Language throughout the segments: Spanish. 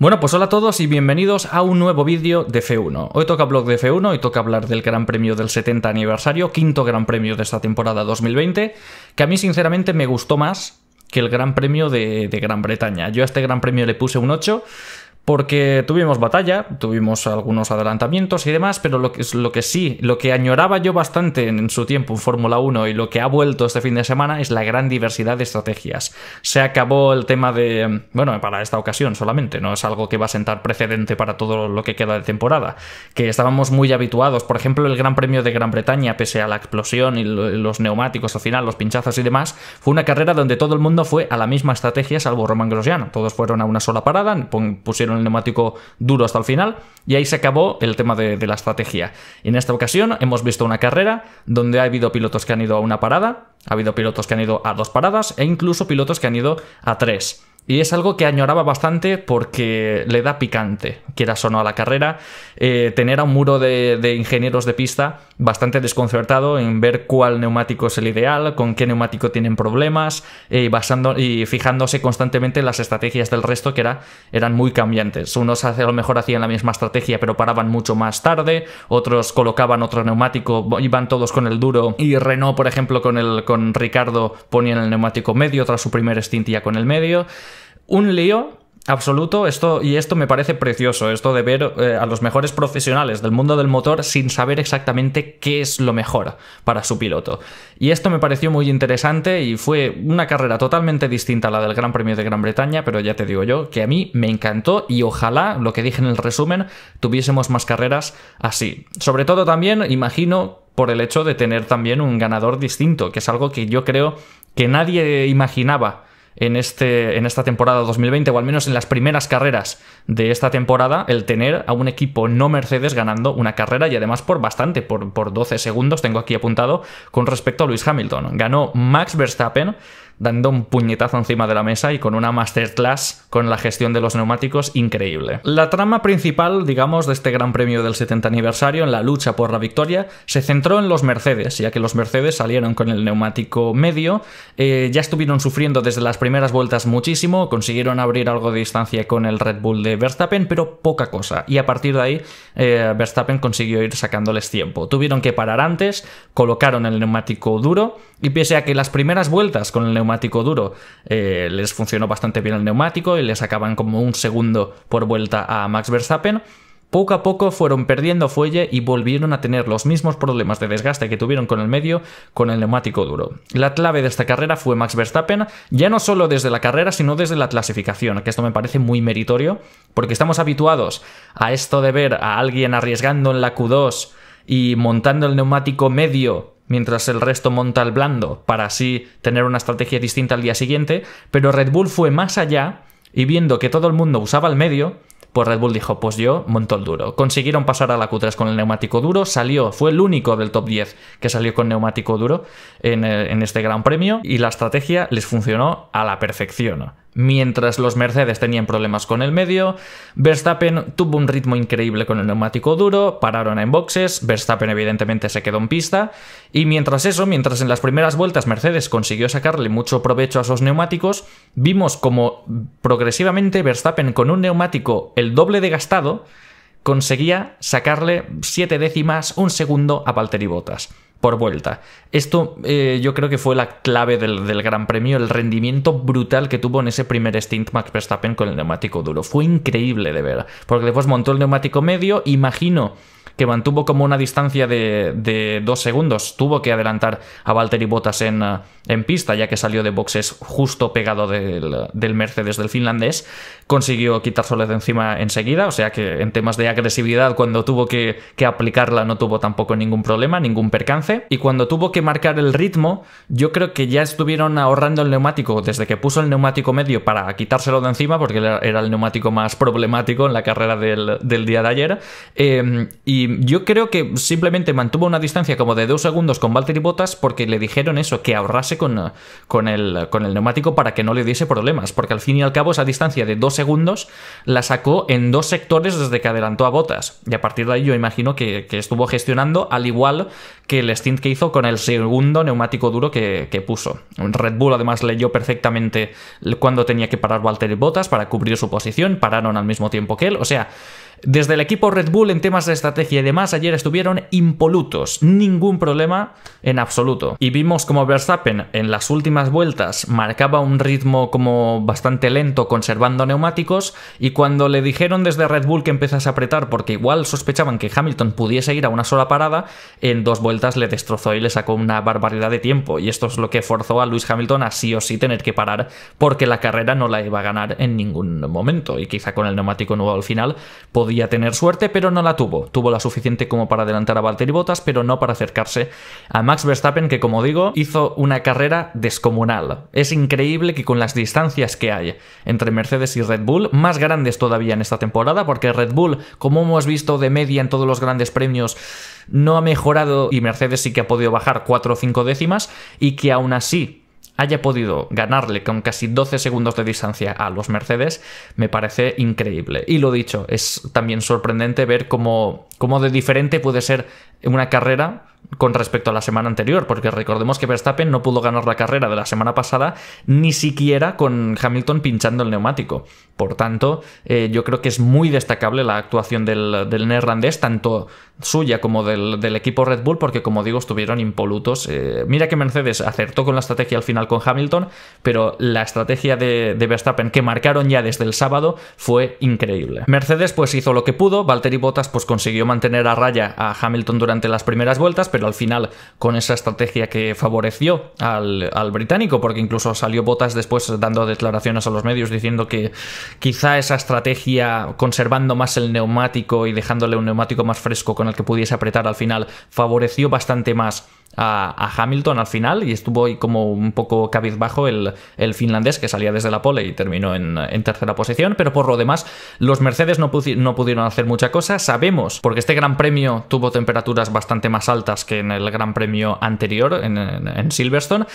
Bueno, pues hola a todos y bienvenidos a un nuevo vídeo de F1. Hoy toca blog de F1 y toca hablar del Gran Premio del 70 aniversario, quinto Gran Premio de esta temporada 2020, que a mí sinceramente me gustó más que el Gran Premio de, de Gran Bretaña. Yo a este Gran Premio le puse un 8, porque tuvimos batalla, tuvimos algunos adelantamientos y demás, pero lo que, lo que sí, lo que añoraba yo bastante en su tiempo en Fórmula 1 y lo que ha vuelto este fin de semana es la gran diversidad de estrategias. Se acabó el tema de, bueno, para esta ocasión solamente, no es algo que va a sentar precedente para todo lo que queda de temporada, que estábamos muy habituados, por ejemplo, el Gran Premio de Gran Bretaña, pese a la explosión y los neumáticos al final, los pinchazos y demás, fue una carrera donde todo el mundo fue a la misma estrategia salvo Roman Grosjean, todos fueron a una sola parada, pusieron el neumático duro hasta el final y ahí se acabó el tema de, la estrategia. en esta ocasión hemos visto una carrera donde ha habido pilotos que han ido a una parada, ha habido pilotos que han ido a dos paradas e incluso pilotos que han ido a tres. Y es algo que añoraba bastante porque le da picante, que era no, a la carrera, eh, tener a un muro de, de ingenieros de pista bastante desconcertado en ver cuál neumático es el ideal, con qué neumático tienen problemas y, eh, basando, y fijándose constantemente en las estrategias del resto que eran muy cambiantes. Unos a lo mejor hacían la misma estrategia pero paraban mucho más tarde, otros colocaban otro neumático, iban todos con el duro y Renault, por ejemplo, con, el, con Ricardo ponían el neumático medio tras su primer estintilla con el medio. Un lío absoluto esto y esto me parece precioso esto de ver eh, a los mejores profesionales del mundo del motor sin saber exactamente qué es lo mejor para su piloto y esto me pareció muy interesante y fue una carrera totalmente distinta a la del Gran Premio de Gran Bretaña pero ya te digo yo que a mí me encantó y ojalá lo que dije en el resumen tuviésemos más carreras así sobre todo también imagino por el hecho de tener también un ganador distinto que es algo que yo creo que nadie imaginaba en, este, en esta temporada 2020, o al menos en las primeras carreras de esta temporada, el tener a un equipo no Mercedes ganando una carrera y además por bastante, por, por 12 segundos, tengo aquí apuntado, con respecto a Luis Hamilton. Ganó Max Verstappen dando un puñetazo encima de la mesa y con una masterclass con la gestión de los neumáticos increíble. La trama principal, digamos, de este Gran Premio del 70 aniversario en la lucha por la victoria se centró en los Mercedes, ya que los Mercedes salieron con el neumático medio, eh, ya estuvieron sufriendo desde las primeras vueltas muchísimo, consiguieron abrir algo de distancia con el Red Bull de Verstappen, pero poca cosa, y a partir de ahí eh, Verstappen consiguió ir sacándoles tiempo. Tuvieron que parar antes, colocaron el neumático duro, y pese a que las primeras vueltas con el neumático neumático duro eh, les funcionó bastante bien el neumático y les sacaban como un segundo por vuelta a Max Verstappen. Poco a poco fueron perdiendo fuelle y volvieron a tener los mismos problemas de desgaste que tuvieron con el medio con el neumático duro. La clave de esta carrera fue Max Verstappen, ya no solo desde la carrera, sino desde la clasificación, que esto me parece muy meritorio, porque estamos habituados a esto de ver a alguien arriesgando en la Q2 y montando el neumático medio mientras el resto monta el blando para así tener una estrategia distinta al día siguiente, pero Red Bull fue más allá y viendo que todo el mundo usaba el medio, pues Red Bull dijo, pues yo monto el duro. Consiguieron pasar a la Q3 con el neumático duro, salió, fue el único del top 10 que salió con neumático duro en, eh, en este Gran Premio y la estrategia les funcionó a la perfección. Mientras los Mercedes tenían problemas con el medio, Verstappen tuvo un ritmo increíble con el neumático duro, pararon en boxes, Verstappen evidentemente se quedó en pista, y mientras eso, mientras en las primeras vueltas Mercedes consiguió sacarle mucho provecho a esos neumáticos, vimos como progresivamente Verstappen con un neumático el doble de gastado conseguía sacarle 7 décimas, un segundo a Valtteri Bottas por vuelta. Esto eh, yo creo que fue la clave del, Gran Premio, el rendimiento brutal que tuvo en ese primer stint Max Verstappen con el neumático duro. Fue increíble de ver, porque después montó el neumático medio, imagino que mantuvo como una distancia de, dos segundos. Tuvo que adelantar a Valtteri Bottas eh, en, pista, ya que salió de boxes justo pegado del, Mercedes del finlandés. Consiguió quitárselo de encima enseguida, o sea que en temas de agresividad, cuando tuvo que aplicarla, no tuvo tampoco ningún problema, ningún percance y cuando tuvo que marcar el ritmo, yo creo que ya estuvieron ahorrando el neumático desde que puso el neumático medio para quitárselo de encima, porque era el neumático más problemático en la carrera del, día de ayer. Em, y yo creo que simplemente mantuvo una distancia como de dos segundos con Valtteri Bottas porque le dijeron eso, que ahorrase con, con, el, con el neumático para que no le diese problemas, porque al fin y al cabo esa distancia de dos segundos la sacó en dos sectores desde que adelantó a Bottas. Y a partir de ahí yo imagino que, que estuvo gestionando al igual que el que hizo con el segundo neumático duro que, que puso. Red Bull además leyó perfectamente cuando tenía que parar y Bottas para cubrir su posición, pararon al mismo tiempo que él, o sea, desde el equipo Red Bull en temas de estrategia y demás, ayer estuvieron impolutos, ningún problema en absoluto. Y vimos como Verstappen en las últimas vueltas marcaba un ritmo como bastante lento conservando neumáticos y cuando le dijeron desde Red Bull que empezase a apretar porque igual sospechaban que Hamilton pudiese ir a una sola parada, en dos vueltas le destrozó y le sacó una barbaridad de tiempo y esto es lo que forzó a Luis Hamilton a sí o sí tener que parar porque la carrera no la iba a ganar en ningún momento y quizá con el neumático nuevo al final podía tener suerte, pero no la tuvo. Tuvo la suficiente como para adelantar a Valtteri Bottas, pero no para acercarse a Max Verstappen, que como digo, hizo una carrera descomunal. Es increíble que con las distancias que hay entre Mercedes y Red Bull, más grandes todavía en esta temporada, porque Red Bull, como hemos visto de media en todos los grandes premios, no ha mejorado y Mercedes sí que ha podido bajar 4 o 5 décimas y que aún así haya podido ganarle con casi 12 segundos de distancia a los Mercedes me parece increíble. Y lo dicho, es también sorprendente ver cómo cómo de diferente puede ser una carrera con respecto a la semana anterior, porque recordemos que Verstappen no pudo ganar la carrera de la semana pasada ni siquiera con Hamilton pinchando el neumático. Por tanto, eh, yo creo que es muy destacable la actuación del, neerlandés, tanto suya como del, equipo Red Bull, porque como digo, estuvieron impolutos. Eh, mira que Mercedes acertó con la estrategia al final con Hamilton, pero la estrategia de, Verstappen que marcaron ya desde el sábado fue increíble. Mercedes pues hizo lo que pudo, Valtteri Bottas pues consiguió mantener a raya a Hamilton durante las primeras vueltas, pero al final con esa estrategia que favoreció al, británico, porque incluso salió Botas después dando declaraciones a los medios diciendo que quizá esa estrategia conservando más el neumático y dejándole un neumático más fresco con el que pudiese apretar al final favoreció bastante más a, Hamilton al final y estuvo ahí como un poco cabizbajo el, el finlandés que salía desde la pole y terminó en, tercera posición, pero por lo demás los Mercedes no, pudieron hacer mucha cosa, sabemos, porque este Gran Premio tuvo temperaturas bastante más altas que en el Gran Premio anterior en, Silverstone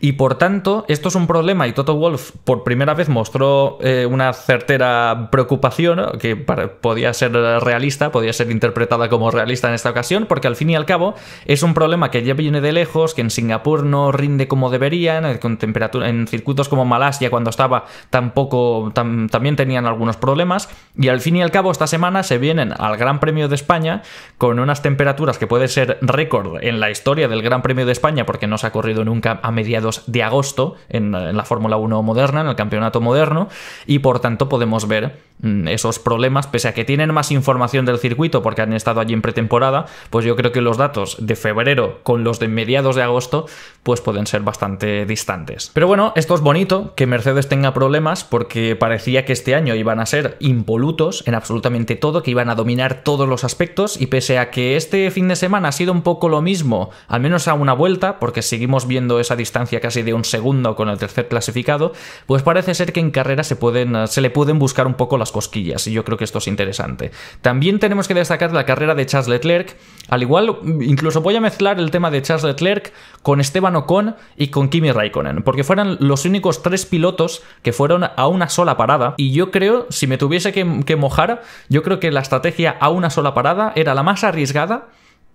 y por tanto esto es un problema y Toto Wolf por primera vez mostró eh, una certera preocupación que podía ser realista, podía ser interpretada como realista en esta ocasión, porque al fin y al cabo es un problema que lleva viene de lejos, que en Singapur no rinde como deberían, con temperatura, en circuitos como Malasia cuando estaba tampoco, también tenían algunos problemas, y al fin y al cabo esta semana se vienen al Gran Premio de España con unas temperaturas que puede ser récord en la historia del Gran Premio de España porque no se ha corrido nunca a mediados de agosto en, en la Fórmula 1 moderna, en el campeonato moderno, y por tanto podemos ver mm, esos problemas, pese a que tienen más información del circuito porque han estado allí en pretemporada, pues yo creo que los datos de febrero con los de mediados de agosto, pues pueden ser bastante distantes. Pero bueno, esto es bonito que Mercedes tenga problemas porque parecía que este año iban a ser impolutos en absolutamente todo, que iban a dominar todos los aspectos y pese a que este fin de semana ha sido un poco lo mismo, al menos a una vuelta, porque seguimos viendo esa distancia casi de un segundo con el tercer clasificado, pues parece ser que en carrera se, pueden, se le pueden buscar un poco las cosquillas y yo creo que esto es interesante. También tenemos que destacar la carrera de Charles Leclerc, al igual incluso voy a mezclar el tema de Charles Leclerc, con Esteban Ocon y con Kimi Raikkonen, porque fueran los únicos tres pilotos que fueron a una sola parada. Y yo creo, si me tuviese que, que mojar, yo creo que la estrategia a una sola parada era la más arriesgada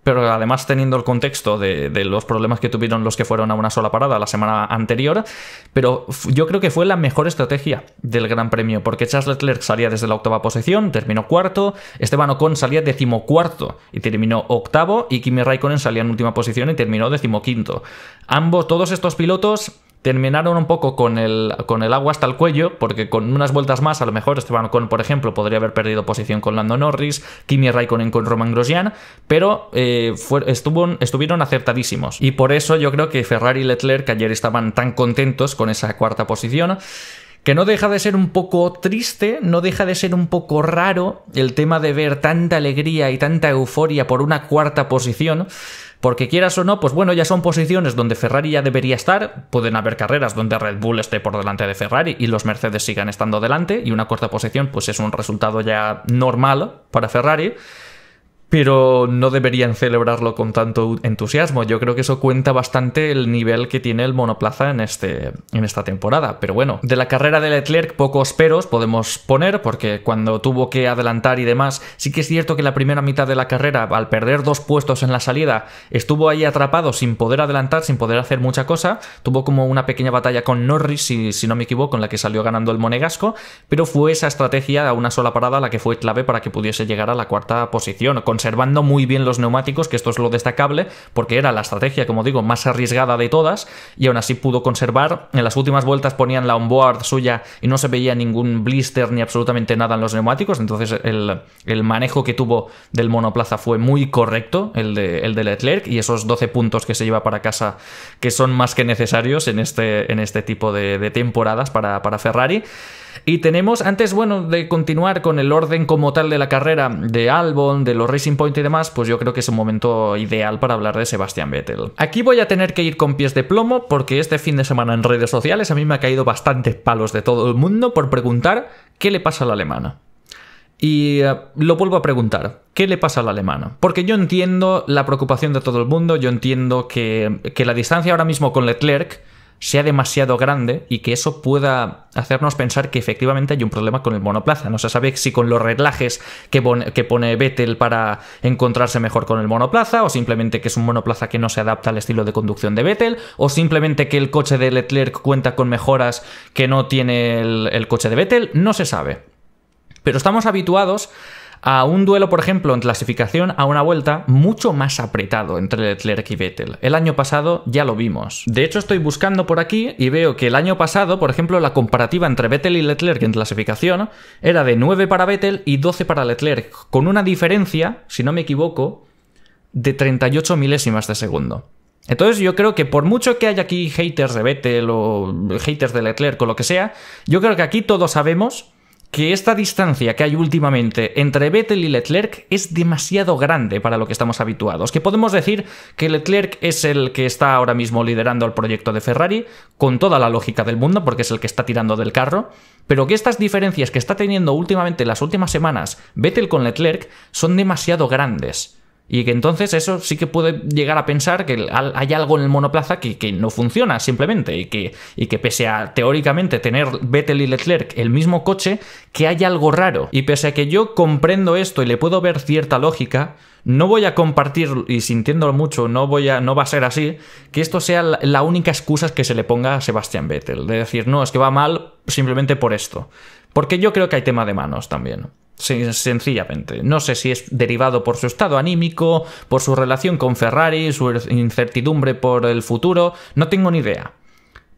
pero además teniendo el contexto de, los problemas que tuvieron los que fueron a una sola parada la semana anterior, pero yo creo que fue la mejor estrategia del Gran Premio, porque Charles Leclerc salía desde la octava posición, terminó cuarto, Esteban Ocon salía decimocuarto y terminó octavo, y Kimi Raikkonen salía en última posición y terminó decimoquinto. Ambos, todos estos pilotos Terminaron un poco con el, con el agua hasta el cuello, porque con unas vueltas más, a lo mejor Esteban Ocon, por ejemplo, podría haber perdido posición con Lando Norris, Kimi Raikkonen con Roman Grosjean, pero eh, estuvieron acertadísimos. Y por eso yo creo que Ferrari y Leclerc que ayer estaban tan contentos con esa cuarta posición que no deja de ser un poco triste, no deja de ser un poco raro el tema de ver tanta alegría y tanta euforia por una cuarta posición, porque quieras o no, pues bueno, ya son posiciones donde Ferrari ya debería estar, pueden haber carreras donde Red Bull esté por delante de Ferrari y los Mercedes sigan estando delante, y una cuarta posición pues es un resultado ya normal para Ferrari pero no deberían celebrarlo con tanto entusiasmo. Yo creo que eso cuenta bastante el nivel que tiene el monoplaza en, este, en esta temporada. Pero bueno, de la carrera de Leclerc pocos peros podemos poner, porque cuando tuvo que adelantar y demás, sí que es cierto que la primera mitad de la carrera, al perder dos puestos en la salida, estuvo ahí atrapado sin poder adelantar, sin poder hacer mucha cosa. Tuvo como una pequeña batalla con Norris, si, si no me equivoco, en la que salió ganando el monegasco, pero fue esa estrategia a una sola parada la que fue clave para que pudiese llegar a la cuarta posición. Con conservando muy bien los neumáticos, que esto es lo destacable, porque era la estrategia, como digo, más arriesgada de todas, y aún así pudo conservar. En las últimas vueltas ponían la onboard suya y no se veía ningún blister ni absolutamente nada en los neumáticos, entonces el, manejo que tuvo del monoplaza fue muy correcto, el de, el de Leclerc, y esos 12 puntos que se lleva para casa, que son más que necesarios en este, en este tipo de, temporadas para, para Ferrari. Y tenemos, antes, bueno, de continuar con el orden como tal de la carrera de Albon, de los Racing Point y demás, pues yo creo que es un momento ideal para hablar de Sebastian Vettel. Aquí voy a tener que ir con pies de plomo porque este fin de semana en redes sociales a mí me ha caído bastante palos de todo el mundo por preguntar qué le pasa a la alemana. Y eh, lo vuelvo a preguntar, ¿qué le pasa a la alemana? Porque yo entiendo la preocupación de todo el mundo, yo entiendo que, que la distancia ahora mismo con Leclerc sea demasiado grande y que eso pueda hacernos pensar que efectivamente hay un problema con el monoplaza. No se sabe si con los reglajes que pone, que pone Vettel para encontrarse mejor con el monoplaza, o simplemente que es un monoplaza que no se adapta al estilo de conducción de Vettel, o simplemente que el coche de Leclerc cuenta con mejoras que no tiene el, el coche de Vettel, no se sabe. Pero estamos habituados a un duelo, por ejemplo, en clasificación a una vuelta mucho más apretado entre Leclerc y Vettel. El año pasado ya lo vimos. De hecho, estoy buscando por aquí y veo que el año pasado, por ejemplo, la comparativa entre Vettel y Leclerc en clasificación era de 9 para Vettel y 12 para Leclerc, con una diferencia, si no me equivoco, de 38 milésimas de segundo. Entonces yo creo que por mucho que haya aquí haters de Vettel o haters de Leclerc o lo que sea, yo creo que aquí todos sabemos que esta distancia que hay últimamente entre Vettel y Leclerc es demasiado grande para lo que estamos habituados, que podemos decir que Leclerc es el que está ahora mismo liderando el proyecto de Ferrari, con toda la lógica del mundo, porque es el que está tirando del carro, pero que estas diferencias que está teniendo últimamente las últimas semanas Vettel con Leclerc son demasiado grandes. Y que entonces eso sí que puede llegar a pensar que hay algo en el monoplaza que, no funciona simplemente y que, pese a teóricamente tener Vettel y Leclerc el mismo coche, que hay algo raro. Y pese a que yo comprendo esto y le puedo ver cierta lógica, no voy a compartir, y sintiéndolo mucho, no, voy a, no va a ser así, que esto sea la única excusa que se le ponga a Sebastián Vettel. De decir, no, es que va mal simplemente por esto. Porque yo creo que hay tema de manos también sencillamente. No sé si es derivado por su estado anímico, por su relación con Ferrari, su incertidumbre por el futuro, no tengo ni idea.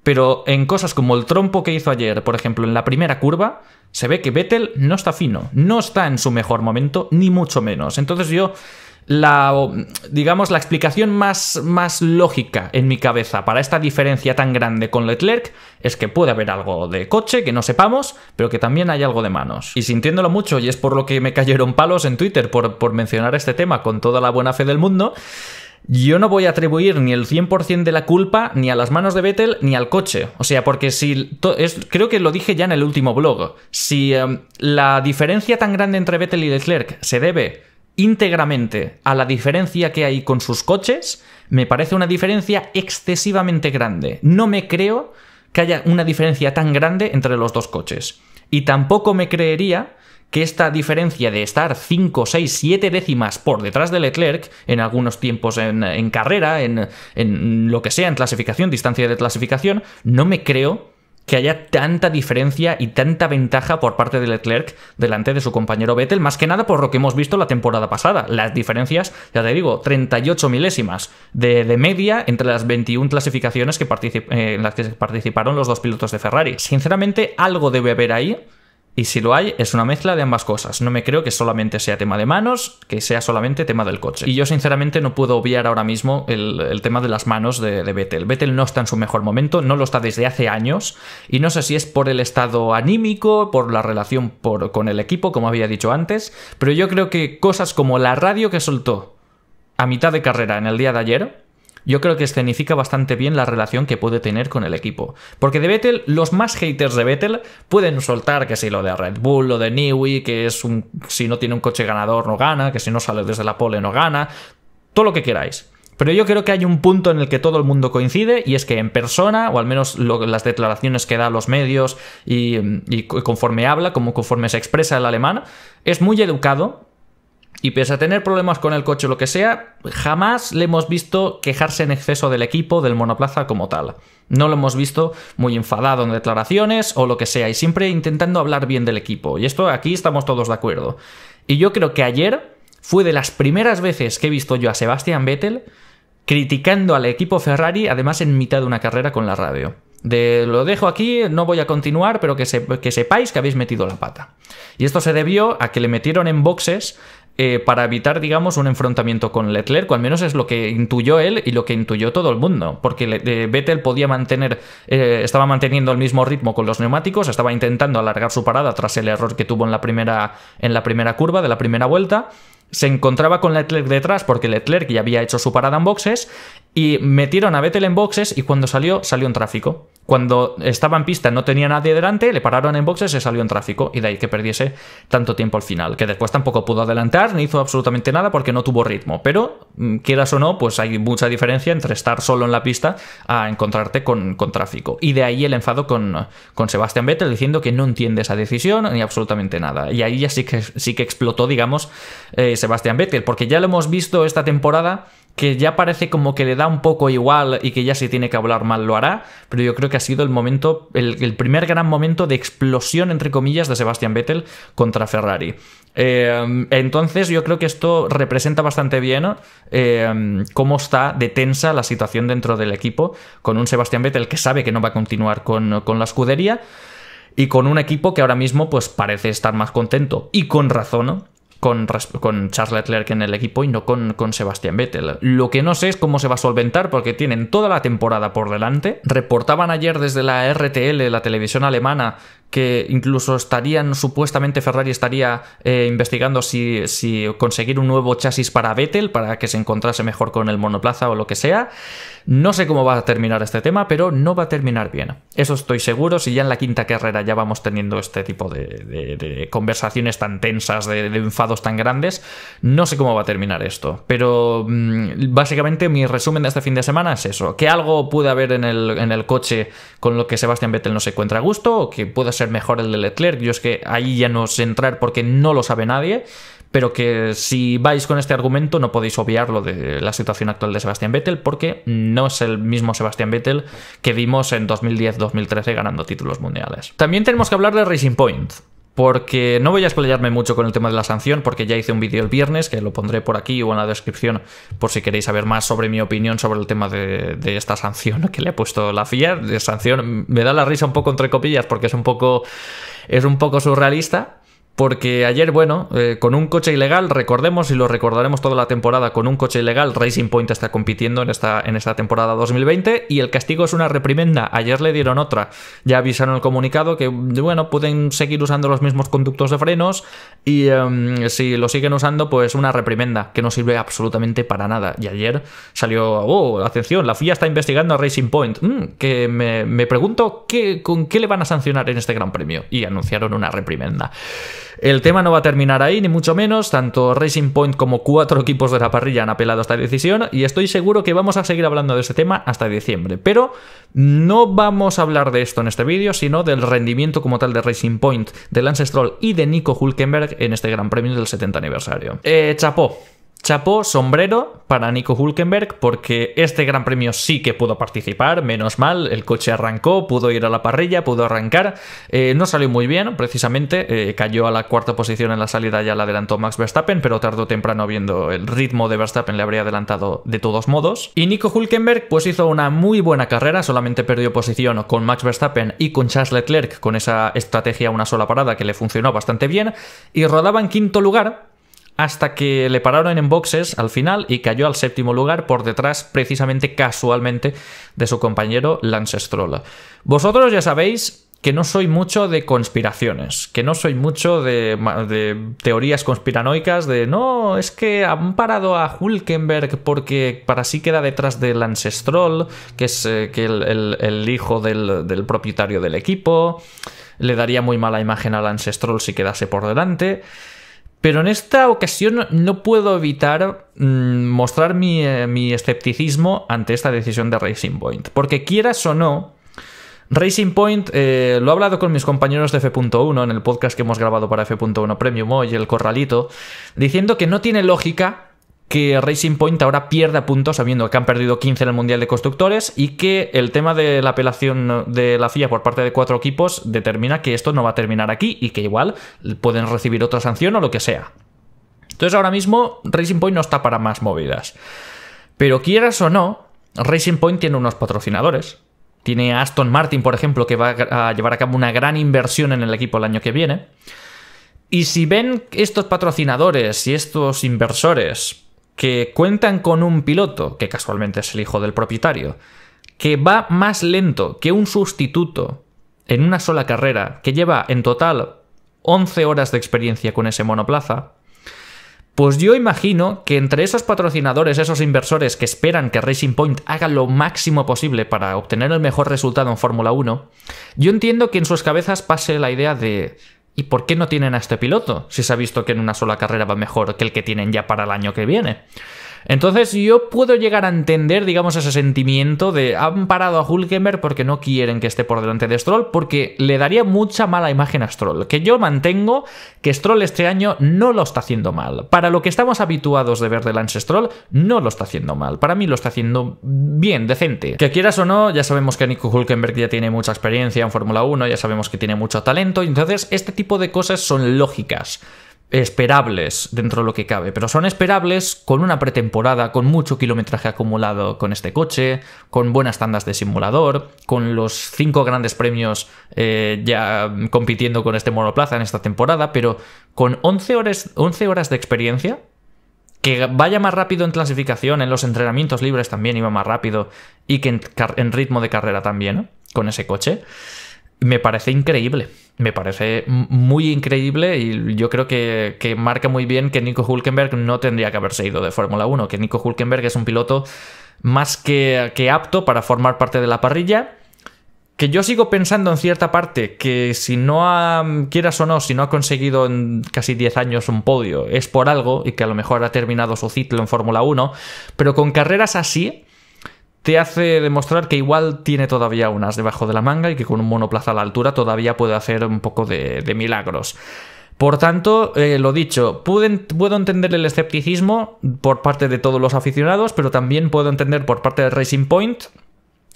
Pero en cosas como el trompo que hizo ayer, por ejemplo, en la primera curva, se ve que Vettel no está fino, no está en su mejor momento, ni mucho menos. Entonces yo la, digamos, la explicación más, más lógica en mi cabeza para esta diferencia tan grande con Leclerc es que puede haber algo de coche que no sepamos, pero que también hay algo de manos. Y sintiéndolo mucho, y es por lo que me cayeron palos en Twitter por, mencionar este tema con toda la buena fe del mundo, yo no voy a atribuir ni el 100% de la culpa ni a las manos de Vettel ni al coche. O sea, porque si... Es, creo que lo dije ya en el último blog. Si em, la diferencia tan grande entre Vettel y Leclerc se debe íntegramente a la diferencia que hay con sus coches, me parece una diferencia excesivamente grande. No me creo que haya una diferencia tan grande entre los dos coches. Y tampoco me creería que esta diferencia de estar 5, 6, 7 décimas por detrás de Leclerc en algunos tiempos en, carrera, en, lo que sea, en clasificación, distancia de clasificación, no me creo que haya tanta diferencia y tanta ventaja por parte de Leclerc delante de su compañero Vettel, más que nada por lo que hemos visto la temporada pasada. Las diferencias, ya te digo, 38 milésimas de, media entre las 21 clasificaciones eh, en las que participaron los dos pilotos de Ferrari. Sinceramente, algo debe haber ahí y si lo hay, es una mezcla de ambas cosas. No me creo que solamente sea tema de manos, que sea solamente tema del coche. Y yo sinceramente no puedo obviar ahora mismo el, tema de las manos de, de, Vettel. Vettel no está en su mejor momento, no lo está desde hace años, y no sé si es por el estado anímico, por la relación con el equipo, como había dicho antes, pero yo creo que cosas como la radio que soltó a mitad de carrera en el día de ayer, yo creo que escenifica bastante bien la relación que puede tener con el equipo. Porque de Vettel, los más haters de Vettel pueden soltar que si lo de Red Bull, lo de Newey, que es un, si no tiene un coche ganador no gana, que si no sale desde la pole no gana, todo lo que queráis. Pero yo creo que hay un punto en el que todo el mundo coincide y es que en persona, o al menos las declaraciones que da los medios y, y conforme habla, como conforme se expresa el alemán, es muy educado, y pese a tener problemas con el coche o lo que sea, jamás le hemos visto quejarse en exceso del equipo, del monoplaza como tal. No lo hemos visto muy enfadado en declaraciones o lo que sea, y siempre intentando hablar bien del equipo. Y esto aquí estamos todos de acuerdo. Y yo creo que ayer fue de las primeras veces que he visto yo a Sebastian Vettel criticando al equipo Ferrari, además en mitad de una carrera con la radio. De lo dejo aquí, no voy a continuar, pero que, que sepáis que habéis metido la pata. Y esto se debió a que le metieron en boxes eh, para evitar, digamos, un enfrentamiento con Leclerc, cual al menos es lo que intuyó él y lo que intuyó todo el mundo, porque eh, Vettel podía mantener, eh, estaba manteniendo el mismo ritmo con los neumáticos, estaba intentando alargar su parada tras el error que tuvo en la primera, en la primera curva de la primera vuelta se encontraba con Leclerc detrás porque Leclerc ya había hecho su parada en boxes y metieron a Vettel en boxes y cuando salió salió en tráfico. Cuando estaba en pista no tenía nadie delante, le pararon en boxes y salió en tráfico y de ahí que perdiese tanto tiempo al final, que después tampoco pudo adelantar ni hizo absolutamente nada porque no tuvo ritmo, pero mm, quieras o no, pues hay mucha diferencia entre estar solo en la pista a encontrarte con, tráfico. Y de ahí el enfado con, con Sebastián Vettel diciendo que no entiende esa decisión ni absolutamente nada. Y ahí ya sí que, sí que explotó, digamos, eh, Sebastian Vettel, porque ya lo hemos visto esta temporada que ya parece como que le da un poco igual y que ya si tiene que hablar mal lo hará, pero yo creo que ha sido el momento, el, primer gran momento de explosión, entre comillas, de Sebastián Vettel contra Ferrari. Eh, entonces yo creo que esto representa bastante bien eh, cómo está de tensa la situación dentro del equipo, con un Sebastián Vettel que sabe que no va a continuar con, con la escudería y con un equipo que ahora mismo pues parece estar más contento y con razón ¿no? con, con, Charles Leclerc en el equipo y no con, con Sebastián Vettel. Lo que no sé es cómo se va a solventar porque tienen toda la temporada por delante. Reportaban ayer desde la RTL, la televisión alemana, que incluso estarían, supuestamente Ferrari estaría eh, investigando si, conseguir un nuevo chasis para Vettel, para que se encontrase mejor con el monoplaza o lo que sea. No sé cómo va a terminar este tema, pero no va a terminar bien. Eso estoy seguro, si ya en la quinta carrera ya vamos teniendo este tipo de, conversaciones tan tensas, de, enfados tan grandes, no sé cómo va a terminar esto. Pero mm, básicamente mi resumen de este fin de semana es eso, que algo puede haber en el, en el coche con lo que Sebastián Vettel no se encuentra a gusto, o que pueda ser ser mejor el de Leclerc. Yo es que ahí ya no sé entrar porque no lo sabe nadie, pero que si vais con este argumento no podéis obviarlo de la situación actual de Sebastián Vettel porque no es el mismo Sebastián Vettel que vimos en 2010-2013 ganando títulos mundiales. También tenemos que hablar de Racing Point porque no voy a explayarme mucho con el tema de la sanción, porque ya hice un vídeo el viernes, que lo pondré por aquí o en la descripción, por si queréis saber más sobre mi opinión sobre el tema de, esta sanción que le ha puesto la FIA. De sanción me da la risa un poco entre copillas, porque es un poco, es un poco surrealista, porque ayer, bueno, eh, con un coche ilegal, recordemos y lo recordaremos toda la temporada, con un coche ilegal, Racing Point está compitiendo en esta, en esta temporada 2020 y el castigo es una reprimenda. Ayer le dieron otra. Ya avisaron el comunicado que, bueno, pueden seguir usando los mismos conductos de frenos y em, si lo siguen usando, pues una reprimenda que no sirve absolutamente para nada. Y ayer salió, oh, atención, la FIA está investigando a Racing Point. Mm, que me, pregunto qué, con qué le van a sancionar en este Gran Premio. Y anunciaron una reprimenda. El tema no va a terminar ahí, ni mucho menos. Tanto Racing Point como cuatro equipos de la parrilla han apelado a esta decisión y estoy seguro que vamos a seguir hablando de este tema hasta diciembre. Pero no vamos a hablar de esto en este vídeo, sino del rendimiento como tal de Racing Point, de Lance Stroll y de Nico Hulkenberg en este Gran Premio del 70 aniversario. Eh, chapó. Chapó sombrero para Nico Hulkenberg porque este gran premio sí que pudo participar, menos mal, el coche arrancó, pudo ir a la parrilla, pudo arrancar, eh, no salió muy bien precisamente, eh, cayó a la cuarta posición en la salida, ya la adelantó Max Verstappen, pero tardó temprano viendo el ritmo de Verstappen le habría adelantado de todos modos. Y Nico Hulkenberg pues hizo una muy buena carrera, solamente perdió posición con Max Verstappen y con Charles Leclerc con esa estrategia una sola parada que le funcionó bastante bien y rodaba en quinto lugar hasta que le pararon en boxes al final y cayó al séptimo lugar por detrás precisamente casualmente de su compañero Lance Stroll. Vosotros ya sabéis que no soy mucho de conspiraciones, que no soy mucho de, teorías conspiranoicas de no, es que han parado a Hulkenberg porque para sí queda detrás del Stroll, que es eh, que el, hijo del, propietario del equipo, le daría muy mala imagen Lance Stroll si quedase por delante. Pero en esta ocasión no puedo evitar mm, mostrar eh, mi, escepticismo ante esta decisión de Racing Point. Porque quieras o no, Racing Point, eh, lo he hablado con mis compañeros de F.1 en el podcast que hemos grabado para F.1 Premium hoy, el Corralito, diciendo que no tiene lógica que Racing Point ahora pierda puntos, sabiendo que han perdido 15 en el Mundial de Constructores, y que el tema de la apelación de la FIA por parte de cuatro equipos determina que esto no va a terminar aquí y que igual pueden recibir otra sanción o lo que sea. Entonces ahora mismo Racing Point no está para más movidas. Pero quieras o no, Racing Point tiene unos patrocinadores. Tiene a Aston Martin, por ejemplo, que va a llevar a cabo una gran inversión en el equipo el año que viene. Y si ven estos patrocinadores y estos inversores que cuentan con un piloto, que casualmente es el hijo del propietario, que va más lento que un sustituto en una sola carrera, que lleva en total 11 horas de experiencia con ese monoplaza, pues yo imagino que entre esos patrocinadores, esos inversores que esperan que Racing Point haga lo máximo posible para obtener el mejor resultado en Fórmula 1, yo entiendo que en sus cabezas pase la idea de ¿Y por qué no tienen a este piloto si se ha visto que en una sola carrera va mejor que el que tienen ya para el año que viene? Entonces yo puedo llegar a entender, digamos, ese sentimiento de han parado a Hulkenberg porque no quieren que esté por delante de Stroll, porque le daría mucha mala imagen a Stroll. Que yo mantengo que Stroll este año no lo está haciendo mal. Para lo que estamos habituados de ver de Lance Stroll, no lo está haciendo mal. Para mí lo está haciendo bien, decente. Que quieras o no, ya sabemos que Nico Hulkenberg ya tiene mucha experiencia en Fórmula 1, ya sabemos que tiene mucho talento, entonces este tipo de cosas son lógicas esperables dentro de lo que cabe, pero son esperables con una pretemporada, con mucho kilometraje acumulado con este coche, con buenas tandas de simulador, con los cinco grandes premios eh, ya compitiendo con este monoplaza en esta temporada, pero con 11 horas, horas de experiencia, que vaya más rápido en clasificación, en los entrenamientos libres también iba más rápido y que en, ritmo de carrera también, con ese coche me parece increíble. Me parece muy increíble y yo creo que, marca muy bien que Nico Hulkenberg no tendría que haberse ido de Fórmula 1, que Nico Hulkenberg es un piloto más que, que apto para formar parte de la parrilla, que yo sigo pensando en cierta parte que si no quieras o no, si no ha conseguido en casi 10 años un podio, es por algo y que a lo mejor ha terminado su ciclo en Fórmula 1, pero con carreras así te hace demostrar que igual tiene todavía unas debajo de la manga y que con un monoplaza a la altura todavía puede hacer un poco de, milagros. Por tanto, eh, lo dicho, puedo entender el escepticismo por parte de todos los aficionados, pero también puedo entender por parte de Racing Point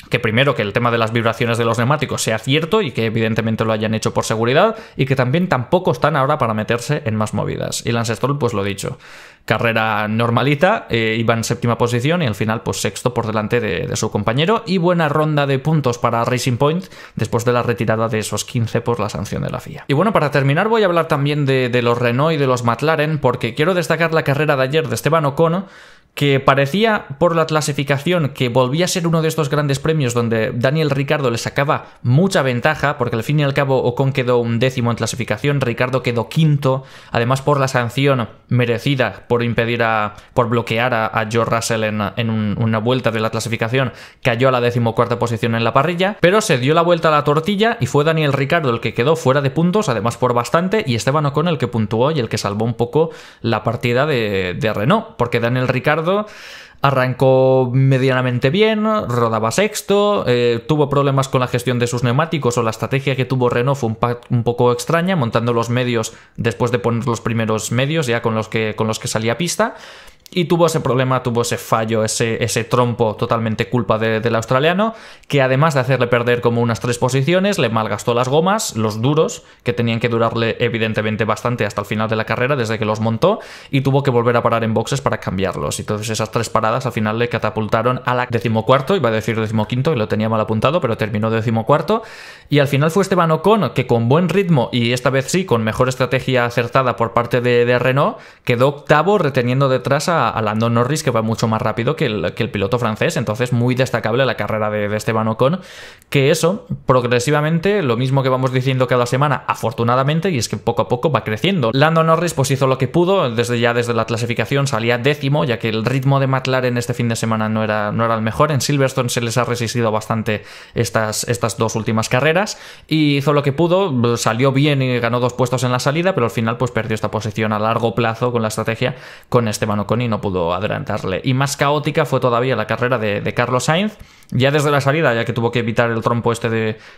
que primero que el tema de las vibraciones de los neumáticos sea cierto y que evidentemente lo hayan hecho por seguridad y que también tampoco están ahora para meterse en más movidas. Y Lance Stroll, pues lo dicho, carrera normalita, eh, iba en séptima posición y al final pues sexto por delante de, su compañero y buena ronda de puntos para Racing Point después de la retirada de esos 15 por la sanción de la FIA. Y bueno, para terminar voy a hablar también de, de los Renault y de los McLaren porque quiero destacar la carrera de ayer de Esteban Ocon que parecía por la clasificación que volvía a ser uno de estos grandes premios donde Daniel Ricardo le sacaba mucha ventaja, porque al fin y al cabo Ocon quedó un décimo en clasificación, Ricardo quedó quinto, además por la sanción merecida por impedir a, por bloquear a, Joe George Russell en, una vuelta de la clasificación, cayó a la decimocuarta posición en la parrilla, pero se dio la vuelta a la tortilla y fue Daniel Ricardo el que quedó fuera de puntos, además por bastante, y Esteban Ocon el que puntuó y el que salvó un poco la partida de Renault, porque Daniel Ricardo Arrancó medianamente bien, rodaba sexto, eh, tuvo problemas con la gestión de sus neumáticos o la estrategia que tuvo Renault fue un, poco extraña, montando los medios después de poner los primeros medios ya con los que, con los que salía a pista. Y tuvo ese problema, tuvo ese fallo, ese, ese trompo totalmente culpa del australiano, que además de hacerle perder como unas tres posiciones, le malgastó las gomas, los duros, que tenían que durarle evidentemente bastante hasta el final de la carrera, desde que los montó, y tuvo que volver a parar en boxes para cambiarlos. y Entonces esas tres paradas al final le catapultaron a la decimocuarto, iba a decir decimoquinto, y lo tenía mal apuntado, pero terminó decimocuarto. Y al final fue Esteban Ocon, que con buen ritmo, y esta vez sí, con mejor estrategia acertada por parte de, de Renault, quedó octavo reteniendo detrás a a, Lando Norris, que va mucho más rápido que el, piloto francés. Entonces, muy destacable la carrera de, Esteban Ocon. Que eso, progresivamente, lo mismo que vamos diciendo cada semana, afortunadamente, y es que poco a poco va creciendo. Lando Norris, pues hizo lo que pudo, desde ya desde la clasificación salía décimo, ya que el ritmo de McLaren este fin de semana no era, no era el mejor. En Silverstone se les ha resistido bastante estas, estas dos últimas carreras. Y hizo lo que pudo, salió bien y ganó dos puestos en la salida, pero al final, pues perdió esta posición a largo plazo con la estrategia con Esteban Ocon y no pudo adelantarle. Y más caótica fue todavía la carrera de, Carlos Sainz, ya desde la salida, ya que tuvo que evitar el trompo este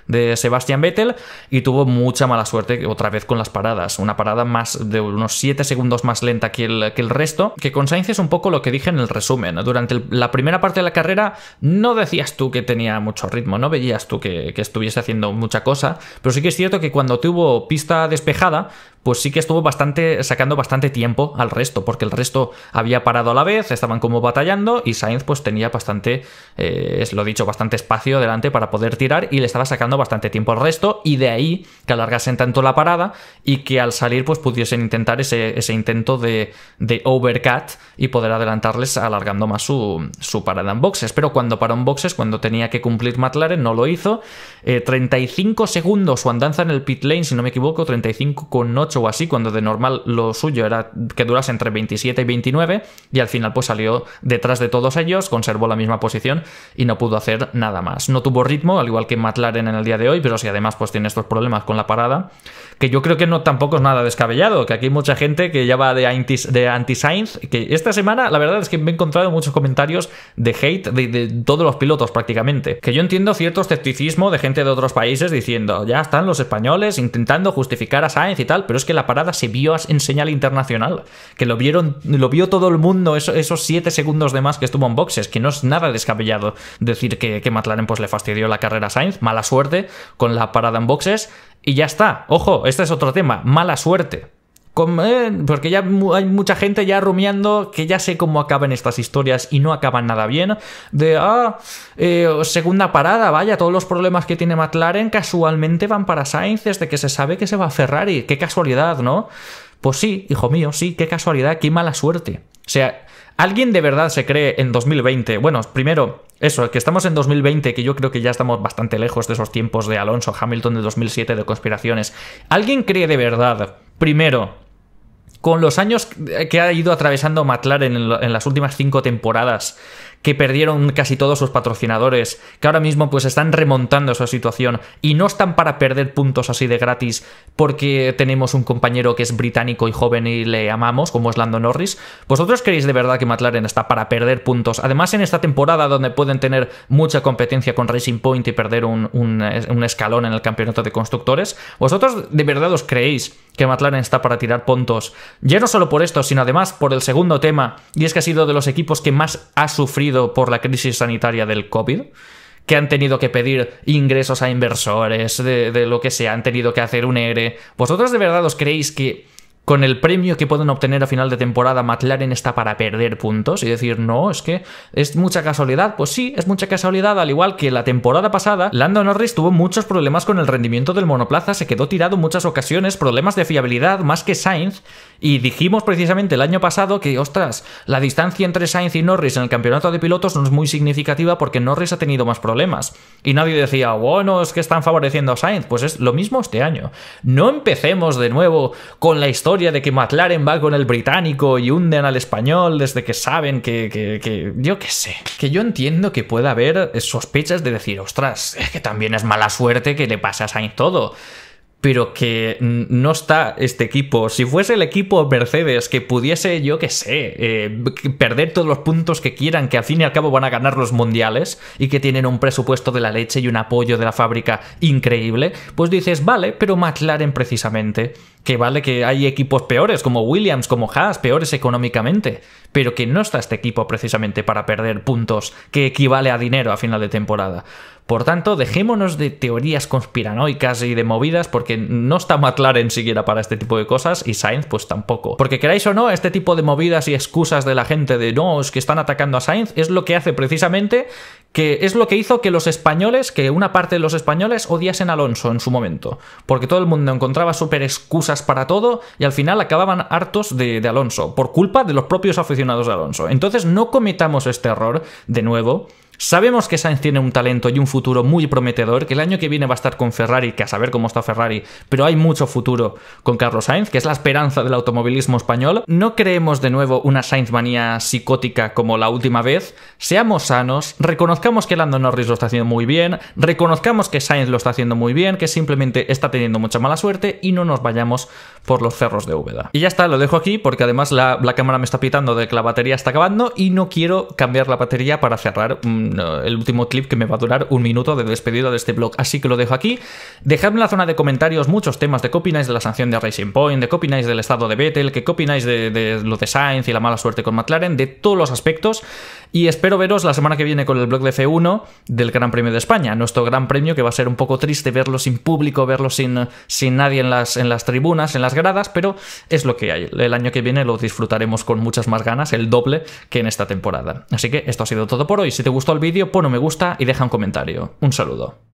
de, Sebastián Sebastian Vettel y tuvo mucha mala suerte otra vez con las paradas. Una parada más de unos 7 segundos más lenta que el, resto, que con Sainz es un poco lo que dije en el resumen. Durante la primera parte de la carrera no decías tú que tenía mucho ritmo, no veías tú que estuviese haciendo mucha cosa, pero sí que es cierto que cuando tuvo pista despejada, pues sí que estuvo bastante sacando bastante tiempo al resto, porque el resto había parado a la vez, estaban como batallando y Sainz pues tenía bastante, eh, es lo dicho, bastante espacio delante para poder tirar y le estaba sacando bastante tiempo al resto y de ahí que alargasen tanto la parada y que al salir pues pudiesen intentar ese, intento de, de, overcut y poder adelantarles alargando más su, su parada en boxes. Pero cuando paró en boxes, cuando tenía que cumplir McLaren, no lo hizo 35 eh, segundos su andanza en el pit lane, si no me equivoco, 35,8 o así, cuando de normal lo suyo era que durase entre 27 y 29, y al final pues salió detrás de todos ellos, conservó la misma posición y no pudo hacer nada más. No tuvo ritmo, al igual que Matlaren en el día de hoy, pero si además pues tiene estos problemas con la parada, que yo creo que no tampoco es nada descabellado, que aquí hay mucha gente que ya va de anti-Sainz, que esta semana la verdad es que me he encontrado muchos comentarios de hate de todos los pilotos prácticamente, que yo entiendo cierto escepticismo de gente de otros países diciendo, ya están los españoles intentando justificar a Sainz y tal, pero es que la parada se vio en señal internacional, que lo vieron, lo vio todo el mundo esos 7 segundos de más que estuvo en boxes, que no es nada descabellado decir que, que McLaren pues le fastidió la carrera a Sainz, mala suerte con la parada en boxes y ya está. Ojo, este es otro tema, mala suerte eh, porque ya hay mucha gente ya rumiando que ya sé cómo acaban estas historias y no acaban nada bien. De, ah, eh, segunda parada, vaya, todos los problemas que tiene McLaren casualmente van para Sainz desde que se sabe que se va a Ferrari. Qué casualidad, ¿no? Pues sí, hijo mío, sí, qué casualidad, qué mala suerte. O sea, ¿alguien de verdad se cree en 2020? Bueno, primero, eso, que estamos en 2020, que yo creo que ya estamos bastante lejos de esos tiempos de Alonso Hamilton de 2007 de conspiraciones. ¿Alguien cree de verdad, primero, con los años que ha ido atravesando McLaren en, las últimas cinco temporadas que perdieron casi todos sus patrocinadores, que ahora mismo pues están remontando esa situación y no están para perder puntos así de gratis porque tenemos un compañero que es británico y joven y le amamos, como es Lando Norris. ¿Vosotros creéis de verdad que McLaren está para perder puntos? Además en esta temporada donde pueden tener mucha competencia con Racing Point y perder un, un escalón en el campeonato de constructores, ¿vosotros de verdad os creéis que McLaren está para tirar puntos? Ya no solo por esto, sino además por el segundo tema, y es que ha sido de los equipos que más ha sufrido por la crisis sanitaria del COVID que han tenido que pedir ingresos a inversores, de, lo que se han tenido que hacer un ERE. E. ¿Vosotros de verdad os creéis que con el premio que pueden obtener a final de temporada, McLaren está para perder puntos y decir, no, es que es mucha casualidad. Pues sí, es mucha casualidad, al igual que la temporada pasada, Lando Norris tuvo muchos problemas con el rendimiento del monoplaza, se quedó tirado en muchas ocasiones, problemas de fiabilidad más que Sainz, y dijimos precisamente el año pasado que, ostras, la distancia entre Sainz y Norris en el campeonato de pilotos no es muy significativa porque Norris ha tenido más problemas. Y nadie decía, bueno, es que están favoreciendo a Sainz. Pues es lo mismo este año. No empecemos de nuevo con la historia de que McLaren va con el británico y hunden al español desde que saben que, que, que yo qué sé, que yo entiendo que pueda haber sospechas de decir, ostras, es que también es mala suerte que le pase a Sainz todo pero que no está este equipo. Si fuese el equipo Mercedes que pudiese, yo qué sé, eh, perder todos los puntos que quieran, que al fin y al cabo van a ganar los mundiales y que tienen un presupuesto de la leche y un apoyo de la fábrica increíble, pues dices, vale, pero McLaren precisamente, que vale que hay equipos peores como Williams, como Haas, peores económicamente, pero que no está este equipo precisamente para perder puntos que equivale a dinero a final de temporada. Por tanto, dejémonos de teorías conspiranoicas y de movidas porque no está McLaren siquiera para este tipo de cosas y Sainz pues tampoco. Porque queráis o no, este tipo de movidas y excusas de la gente de no, es que están atacando a Sainz es lo que hace precisamente que es lo que hizo que los españoles, que una parte de los españoles odiasen a Alonso en su momento, porque todo el mundo encontraba súper excusas para todo y al final acababan hartos de, de Alonso, por culpa de los propios aficionados de Alonso. Entonces no cometamos este error de nuevo Sabemos que Sainz tiene un talento y un futuro muy prometedor, que el año que viene va a estar con Ferrari, que a saber cómo está Ferrari, pero hay mucho futuro con Carlos Sainz, que es la esperanza del automovilismo español. No creemos de nuevo una Sainz manía psicótica como la última vez. Seamos sanos, reconozcamos que Lando Norris lo está haciendo muy bien, reconozcamos que Sainz lo está haciendo muy bien, que simplemente está teniendo mucha mala suerte y no nos vayamos por los cerros de Úbeda. Y ya está, lo dejo aquí porque además la, cámara me está pitando de que la batería está acabando y no quiero cambiar la batería para cerrar mm, Mm, el último clip que me va a durar un minuto de despedida de este blog. Así que lo dejo aquí. Dejadme en la zona de comentarios muchos temas de qué opináis de la sanción de Racing Point, de qué opináis del estado de Vettel, que qué opináis de, lo de Sainz y la mala suerte con McLaren, de todos los aspectos. Y espero veros la semana que viene con el blog de F1 del Gran Premio de España, nuestro Gran Premio que va a ser un poco triste verlo sin público, verlo sin, sin nadie en las, en las tribunas, en las gradas, pero es lo que hay. El año que viene lo disfrutaremos con muchas más ganas, el doble que en esta temporada. Así que esto ha sido todo por hoy. Si te gustó vídeo, pon un me gusta y deja un comentario. Un saludo.